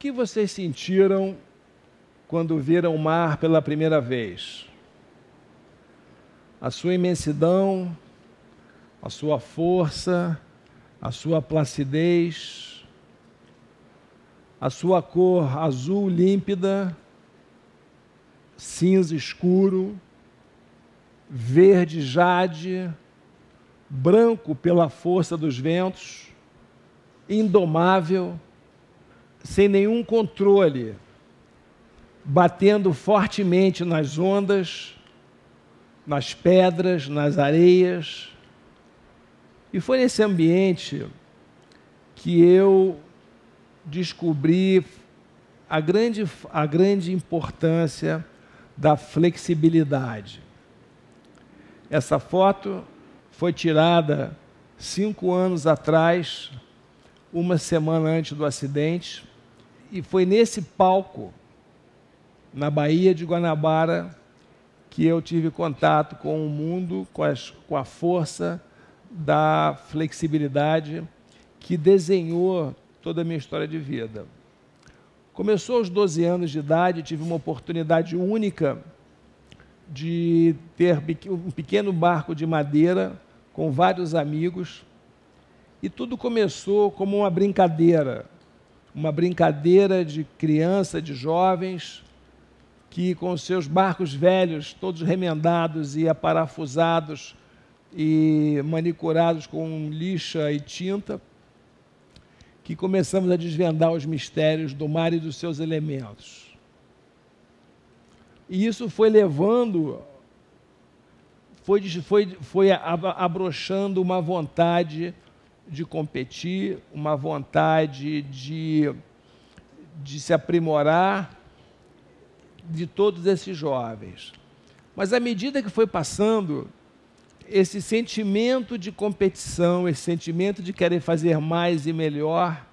que vocês sentiram quando viram o mar pela primeira vez? A sua imensidão, a sua força, a sua placidez, a sua cor azul límpida, cinza escuro, verde jade, branco pela força dos ventos, indomável sem nenhum controle, batendo fortemente nas ondas, nas pedras, nas areias. E foi nesse ambiente que eu descobri a grande, a grande importância da flexibilidade. Essa foto foi tirada cinco anos atrás, uma semana antes do acidente. E foi nesse palco, na Baía de Guanabara, que eu tive contato com o mundo, com, as, com a força da flexibilidade que desenhou toda a minha história de vida. Começou aos 12 anos de idade, tive uma oportunidade única de ter um pequeno barco de madeira com vários amigos. E tudo começou como uma brincadeira uma brincadeira de criança, de jovens, que com seus barcos velhos, todos remendados e aparafusados e manicurados com lixa e tinta, que começamos a desvendar os mistérios do mar e dos seus elementos. E isso foi levando, foi, foi, foi abrochando uma vontade de competir, uma vontade de, de se aprimorar de todos esses jovens. Mas à medida que foi passando, esse sentimento de competição, esse sentimento de querer fazer mais e melhor,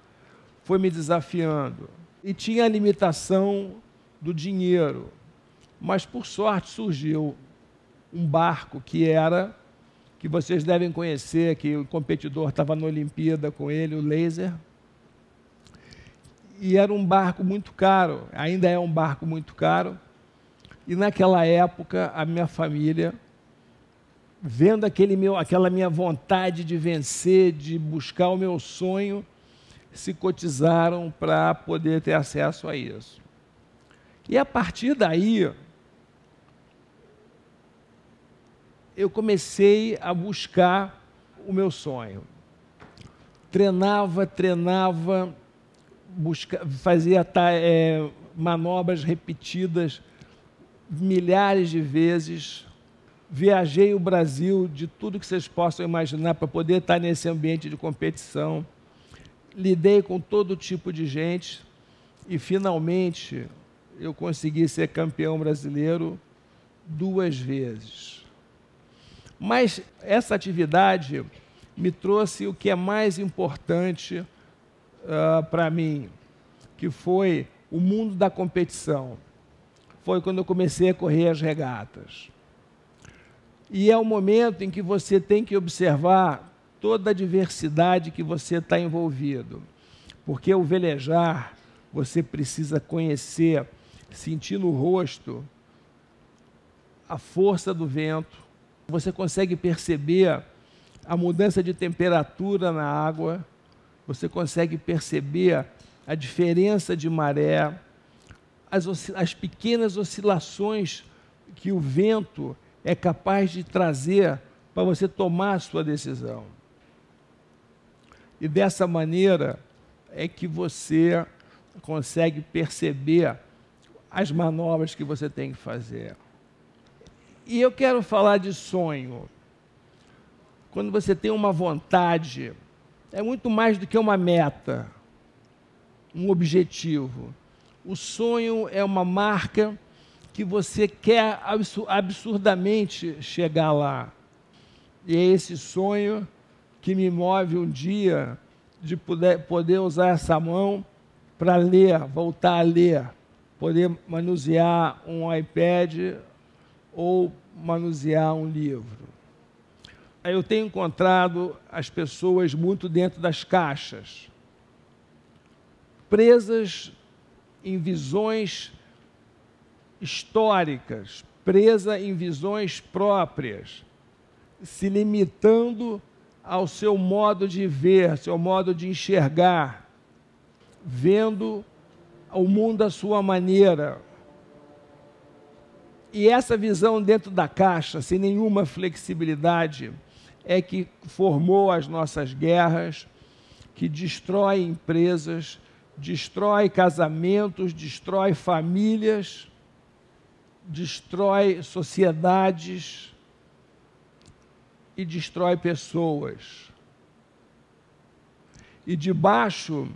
foi me desafiando. E tinha a limitação do dinheiro. Mas por sorte surgiu um barco que era que vocês devem conhecer, que o competidor estava na Olimpíada com ele, o Laser. E era um barco muito caro, ainda é um barco muito caro. E naquela época, a minha família, vendo aquele meu, aquela minha vontade de vencer, de buscar o meu sonho, se cotizaram para poder ter acesso a isso. E a partir daí, eu comecei a buscar o meu sonho. Treinava, treinava, busca, fazia é, manobras repetidas milhares de vezes. Viajei o Brasil de tudo que vocês possam imaginar para poder estar nesse ambiente de competição. Lidei com todo tipo de gente e finalmente eu consegui ser campeão brasileiro duas vezes. Mas essa atividade me trouxe o que é mais importante uh, ah, para mim, que foi o mundo da competição. Foi quando eu comecei a correr as regatas. E é o momento em que você tem que observar toda a diversidade que você está envolvido. Porque o velejar, você precisa conhecer, sentir no rosto a força do vento, você consegue perceber a mudança de temperatura na água, você consegue perceber a diferença de maré, as, as pequenas oscilações que o vento é capaz de trazer para você tomar a sua decisão. E dessa maneira é que você consegue perceber as manobras que você tem que fazer. E eu quero falar de sonho. Quando você tem uma vontade, é muito mais do que uma meta, um objetivo. O sonho é uma marca que você quer absurdamente chegar lá. E é esse sonho que me move um dia de poder, poder usar essa mão para ler, voltar a ler, poder manusear um iPad, ou manusear um livro. Eu tenho encontrado as pessoas muito dentro das caixas, presas em visões históricas, presa em visões próprias, se limitando ao seu modo de ver, seu modo de enxergar, vendo o mundo à sua maneira, e essa visão dentro da caixa, sem nenhuma flexibilidade, é que formou as nossas guerras, que destrói empresas, destrói casamentos, destrói famílias, destrói sociedades e destrói pessoas. E debaixo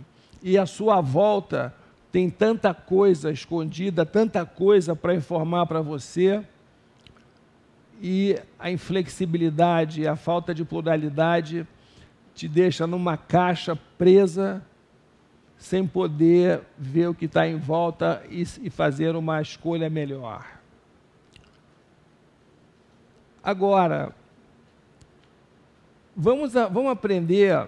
e à sua volta tem tanta coisa escondida, tanta coisa para informar para você, e a inflexibilidade, a falta de pluralidade te deixa numa caixa presa, sem poder ver o que está em volta e, e fazer uma escolha melhor. Agora, vamos, a, vamos aprender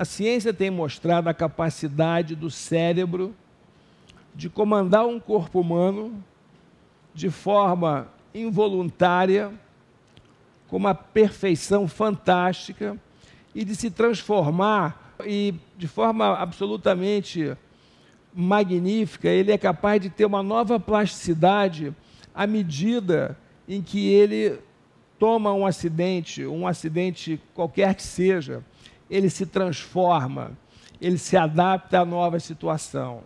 a ciência tem mostrado a capacidade do cérebro de comandar um corpo humano de forma involuntária, com uma perfeição fantástica e de se transformar e de forma absolutamente magnífica, ele é capaz de ter uma nova plasticidade à medida em que ele toma um acidente, um acidente qualquer que seja, ele se transforma, ele se adapta à nova situação.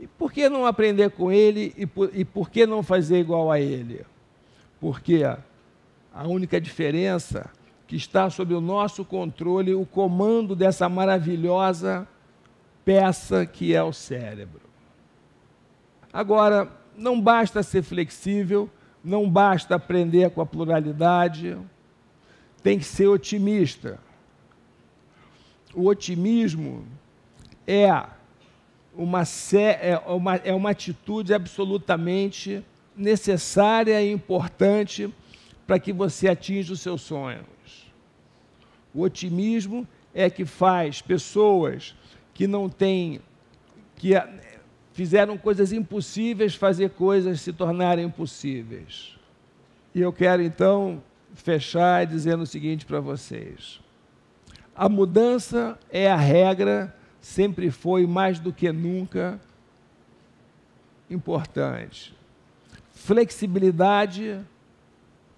E por que não aprender com ele e por, e por que não fazer igual a ele? Porque a única diferença que está sob o nosso controle, o comando dessa maravilhosa peça que é o cérebro. Agora, não basta ser flexível, não basta aprender com a pluralidade, tem que ser otimista o otimismo é uma, é uma, é uma atitude absolutamente necessária e importante para que você atinja os seus sonhos. O otimismo é que faz pessoas que não têm, que é, fizeram coisas impossíveis, fazer coisas se tornarem possíveis. E eu quero então fechar dizendo o seguinte para vocês. A mudança é a regra, sempre foi mais do que nunca importante. Flexibilidade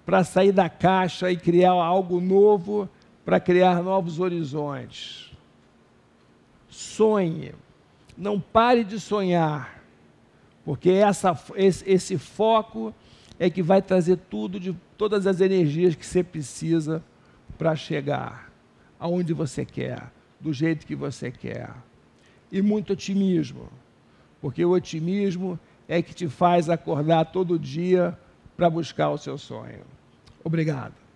para sair da caixa e criar algo novo, para criar novos horizontes. Sonhe, não pare de sonhar, porque essa, esse, esse foco é que vai trazer tudo de todas as energias que você precisa para chegar aonde você quer, do jeito que você quer. E muito otimismo, porque o otimismo é que te faz acordar todo dia para buscar o seu sonho. Obrigado.